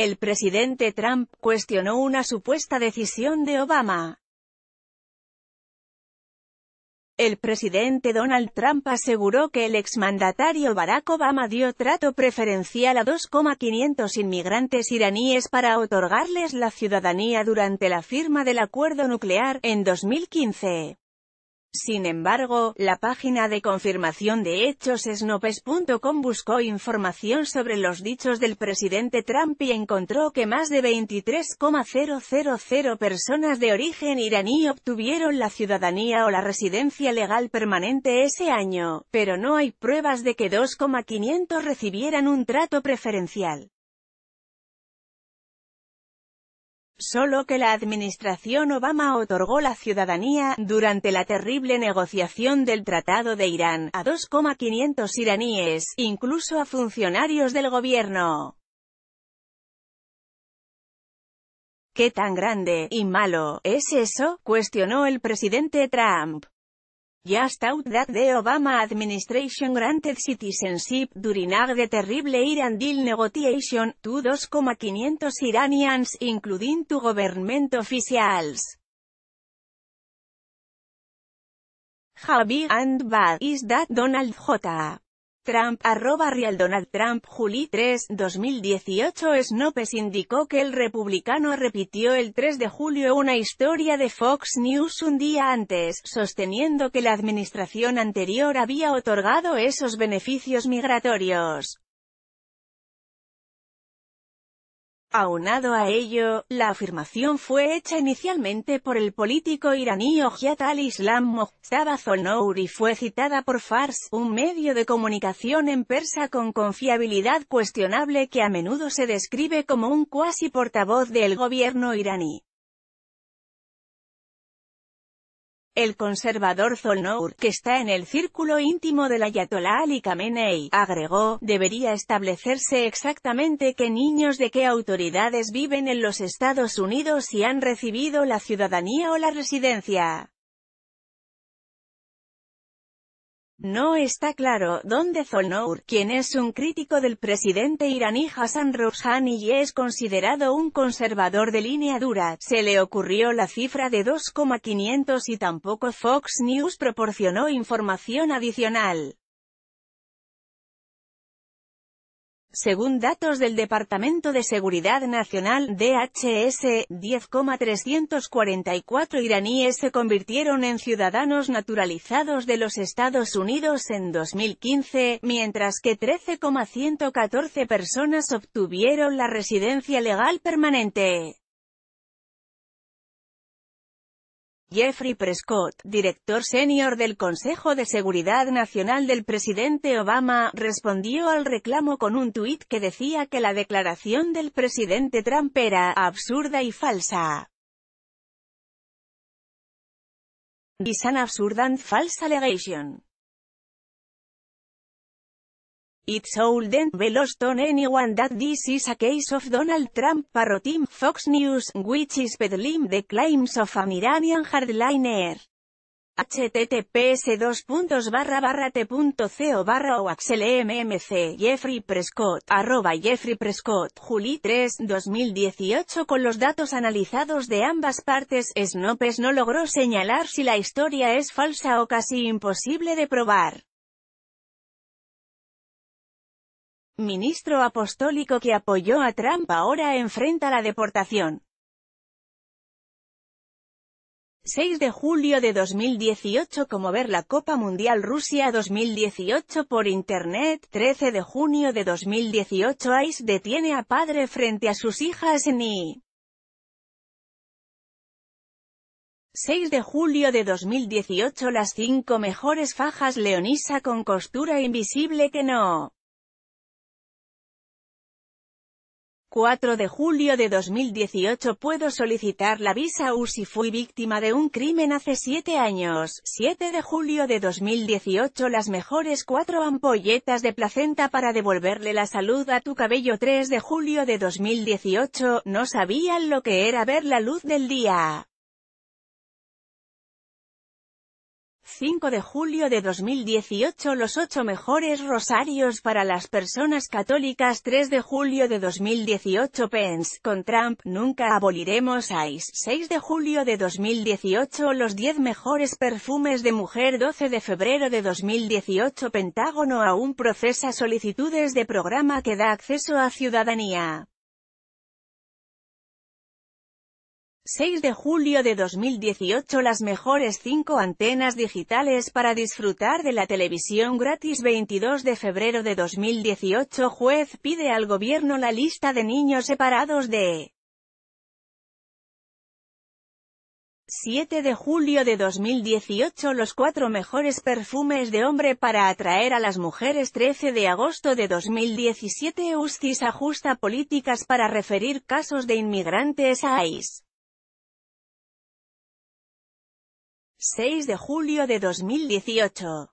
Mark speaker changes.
Speaker 1: El presidente Trump cuestionó una supuesta decisión de Obama. El presidente Donald Trump aseguró que el exmandatario Barack Obama dio trato preferencial a 2,500 inmigrantes iraníes para otorgarles la ciudadanía durante la firma del acuerdo nuclear, en 2015. Sin embargo, la página de confirmación de hechos snopes.com buscó información sobre los dichos del presidente Trump y encontró que más de 23,000 personas de origen iraní obtuvieron la ciudadanía o la residencia legal permanente ese año, pero no hay pruebas de que 2,500 recibieran un trato preferencial. solo que la administración Obama otorgó la ciudadanía, durante la terrible negociación del Tratado de Irán, a 2,500 iraníes, incluso a funcionarios del gobierno. ¿Qué tan grande, y malo, es eso? cuestionó el presidente Trump. Just out that the Obama administration granted citizenship during the terrible Iran deal negotiation, to 2,500 Iranians including two government officials. Javi and bad is that Donald J. Trump, arroba Real Donald Trump, Juli 3, 2018 Snopes indicó que el republicano repitió el 3 de julio una historia de Fox News un día antes, sosteniendo que la administración anterior había otorgado esos beneficios migratorios. Aunado a ello, la afirmación fue hecha inicialmente por el político iraní Ojiat al-Islam Mojtaba y fue citada por Fars, un medio de comunicación en persa con confiabilidad cuestionable que a menudo se describe como un cuasi portavoz del gobierno iraní. El conservador Zolnour, que está en el círculo íntimo del ayatolá Ali Khamenei, agregó, debería establecerse exactamente qué niños de qué autoridades viven en los Estados Unidos y han recibido la ciudadanía o la residencia. No está claro dónde Zolnour, quien es un crítico del presidente iraní Hassan Rouhani y es considerado un conservador de línea dura, se le ocurrió la cifra de 2,500 y tampoco Fox News proporcionó información adicional. según datos del Departamento de Seguridad Nacional, DHS, 10,344 iraníes se convirtieron en ciudadanos naturalizados de los Estados Unidos en 2015, mientras que 13,114 personas obtuvieron la residencia legal permanente. Jeffrey Prescott, director senior del Consejo de Seguridad Nacional del presidente Obama, respondió al reclamo con un tuit que decía que la declaración del presidente Trump era «absurda y falsa». an absurd and false allegation. It's olden lost on anyone that this is a case of Donald Trump parroting Fox News, which is peddling the claims of an Iranian hardliner. https 2 barra t.co barra o axel Jeffrey Prescott arroba Jeffrey Prescott Juli 3 2018 con los datos analizados de ambas partes Snopes no logró señalar si la historia es falsa o casi imposible de probar ministro apostólico que apoyó a Trump ahora enfrenta la deportación. 6 de julio de 2018 como ver la Copa Mundial Rusia 2018 por Internet 13 de junio de 2018 ICE detiene a padre frente a sus hijas en 6 de julio de 2018 Las 5 mejores fajas Leonisa con costura invisible que no. 4 de julio de 2018 Puedo solicitar la visa U si fui víctima de un crimen hace 7 años. 7 de julio de 2018 Las mejores 4 ampolletas de placenta para devolverle la salud a tu cabello 3 de julio de 2018 No sabían lo que era ver la luz del día. 5 de julio de 2018 Los 8 mejores rosarios para las personas católicas 3 de julio de 2018 Pence, con Trump, nunca aboliremos ICE 6 de julio de 2018 Los 10 mejores perfumes de mujer 12 de febrero de 2018 Pentágono aún procesa solicitudes de programa que da acceso a ciudadanía 6 de julio de 2018 Las mejores 5 antenas digitales para disfrutar de la televisión gratis 22 de febrero de 2018 Juez pide al gobierno la lista de niños separados de 7 de julio de 2018 Los cuatro mejores perfumes de hombre para atraer a las mujeres 13 de agosto de 2017 USCIS ajusta políticas para referir casos de inmigrantes a ICE 6 de julio de 2018